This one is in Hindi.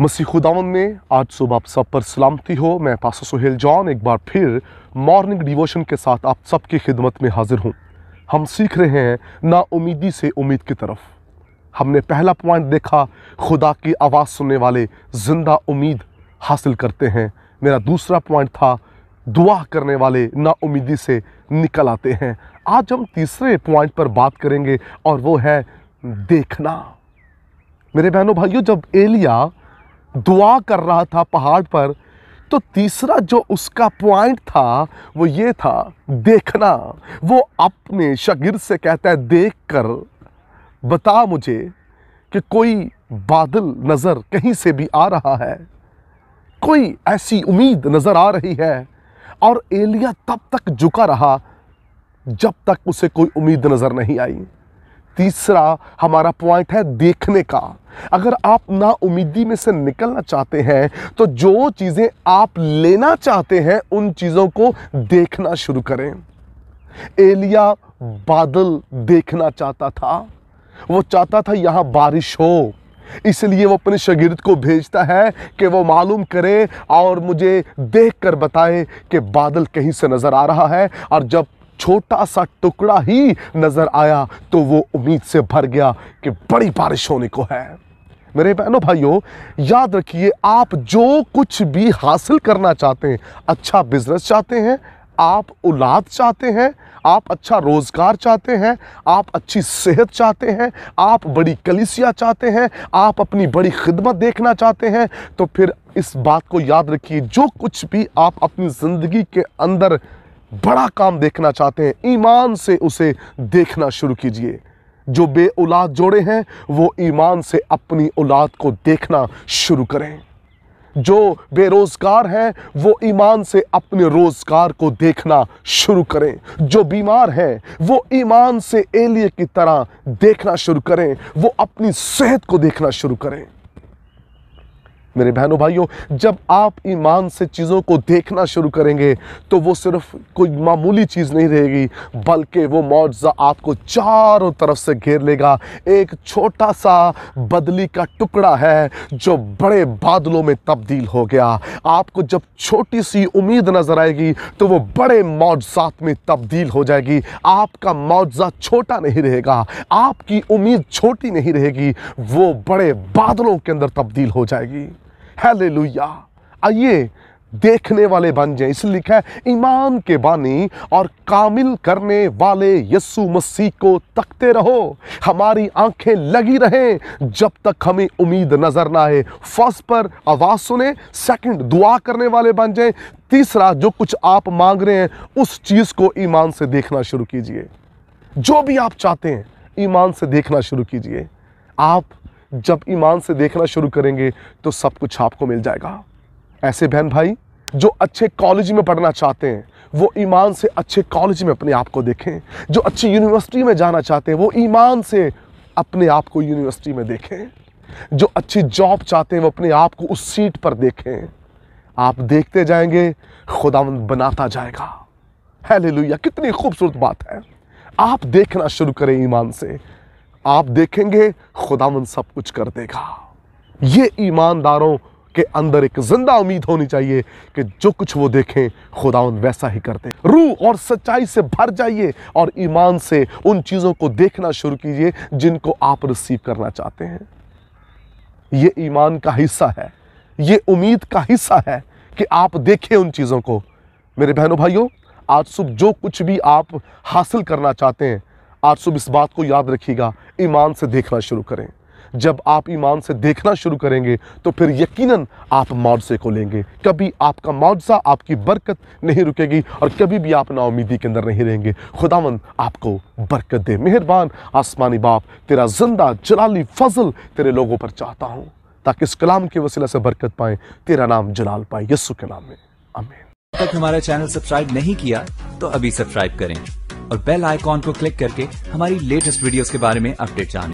मसीह खुदावन में आज सुबह आप सब पर सलामती हो मैं पास सुहेल जॉन एक बार फिर मॉर्निंग डिवोशन के साथ आप सबकी खिदमत में हाजिर हूँ हम सीख रहे हैं ना उम्मीदी से उम्मीद की तरफ हमने पहला पॉइंट देखा खुदा की आवाज़ सुनने वाले ज़िंदा उम्मीद हासिल करते हैं मेरा दूसरा पॉइंट था दुआ करने वाले ना उम्मीदी से निकल आते हैं आज हम तीसरे पॉइंट पर बात करेंगे और वो है देखना मेरे बहनों भाइयों जब एलिया दुआ कर रहा था पहाड़ पर तो तीसरा जो उसका पॉइंट था वो ये था देखना वो अपने शगिर से कहता है देख कर बता मुझे कि कोई बादल नज़र कहीं से भी आ रहा है कोई ऐसी उम्मीद नज़र आ रही है और एलिया तब तक झुका रहा जब तक उसे कोई उम्मीद नज़र नहीं आई तीसरा हमारा पॉइंट है देखने का अगर आप ना उम्मीदी में से निकलना चाहते हैं तो जो चीज़ें आप लेना चाहते हैं उन चीज़ों को देखना शुरू करें एलिया बादल देखना चाहता था वो चाहता था यहाँ बारिश हो इसलिए वो अपने शगीर्द को भेजता है कि वो मालूम करे और मुझे देख कर बताए कि बादल कहीं से नज़र आ रहा है और जब छोटा सा टुकड़ा ही नज़र आया तो वो उम्मीद से भर गया कि बड़ी बारिश होने को है मेरे बहनों भाइयों याद रखिए आप जो कुछ भी हासिल करना चाहते हैं अच्छा बिजनेस चाहते हैं आप औलाद चाहते हैं आप अच्छा रोज़गार चाहते हैं आप अच्छी सेहत चाहते हैं आप बड़ी कलिसिया चाहते हैं आप अपनी बड़ी खिदमत देखना चाहते हैं तो फिर इस बात को याद रखिए जो कुछ भी आप अपनी ज़िंदगी के अंदर बड़ा काम देखना चाहते हैं ईमान से उसे देखना शुरू कीजिए जो बे औलाद जोड़े हैं वो ईमान से अपनी औलाद को देखना शुरू करें जो बेरोज़गार हैं वो ईमान से अपने रोज़गार को देखना शुरू करें जो बीमार हैं वो ईमान से एलिए की तरह देखना शुरू करें वो अपनी सेहत को देखना शुरू करें मेरे बहनों भाइयों जब आप ईमान से चीज़ों को देखना शुरू करेंगे तो वो सिर्फ कोई मामूली चीज़ नहीं रहेगी बल्कि वो मुआवजा आपको चारों तरफ से घेर लेगा एक छोटा सा बदली का टुकड़ा है जो बड़े बादलों में तब्दील हो गया आपको जब छोटी सी उम्मीद नज़र आएगी तो वो बड़े मुआवजात में तब्दील हो जाएगी आपका मुआवजा छोटा नहीं रहेगा आपकी उम्मीद छोटी नहीं रहेगी वो बड़े बादलों के अंदर तब्दील हो जाएगी हालेलुया आइए देखने वाले बन जाए इसलिए लिखा है ईमान के बानी और कामिल करने वाले यस्सु मसीह को तकते रहो हमारी आंखें लगी रहें जब तक हमें उम्मीद नजर ना आए फर्स्ट पर आवाज़ सुने सेकंड दुआ करने वाले बन जाए तीसरा जो कुछ आप मांग रहे हैं उस चीज़ को ईमान से देखना शुरू कीजिए जो भी आप चाहते हैं ईमान से देखना शुरू कीजिए आप जब ईमान से देखना शुरू करेंगे तो सब कुछ आपको मिल जाएगा ऐसे बहन भाई जो अच्छे कॉलेज में पढ़ना चाहते हैं वो ईमान से अच्छे कॉलेज में अपने आप को देखें जो अच्छी यूनिवर्सिटी में जाना चाहते हैं वो ईमान से अपने आप को यूनिवर्सिटी में देखें जो अच्छी जॉब चाहते हैं वो अपने आप को उस सीट पर देखें आप देखते जाएंगे खुदावंद बनाता जाएगा है कितनी खूबसूरत बात है आप देखना शुरू करें ईमान से आप देखेंगे खुदावन सब कुछ कर देगा ये ईमानदारों के अंदर एक जिंदा उम्मीद होनी चाहिए कि जो कुछ वो देखें खुदावन वैसा ही करते रूह और सच्चाई से भर जाइए और ईमान से उन चीज़ों को देखना शुरू कीजिए जिनको आप रिसीव करना चाहते हैं ये ईमान का हिस्सा है ये उम्मीद का हिस्सा है कि आप देखें उन चीज़ों को मेरे बहनों भाइयों आज सुबह जो कुछ भी आप हासिल करना चाहते हैं आज सुबह इस बात को याद रखिएगा ईमान से देखना शुरू करें जब आप ईमान से देखना शुरू करेंगे तो फिर यकीनन आप मुआवजे को लेंगे कभी आपका मुआवजा आपकी बरकत नहीं रुकेगी और कभी भी आप नाउमीदी के अंदर नहीं रहेंगे खुदावंद आपको बरकत दे मेहरबान आसमानी बाप तेरा जिंदा जलाली फजल तेरे लोगों पर चाहता हूँ ताकि इस कलाम के वसीला से बरकत पाए तेरा नाम जलाल पाए यस्सु के नाम में अमीन तक हमारा चैनल सब्सक्राइब नहीं किया तो अभी सब्सक्राइब करें और बेल आइकॉन को क्लिक करके हमारी लेटेस्ट वीडियोस के बारे में अपडेट जाने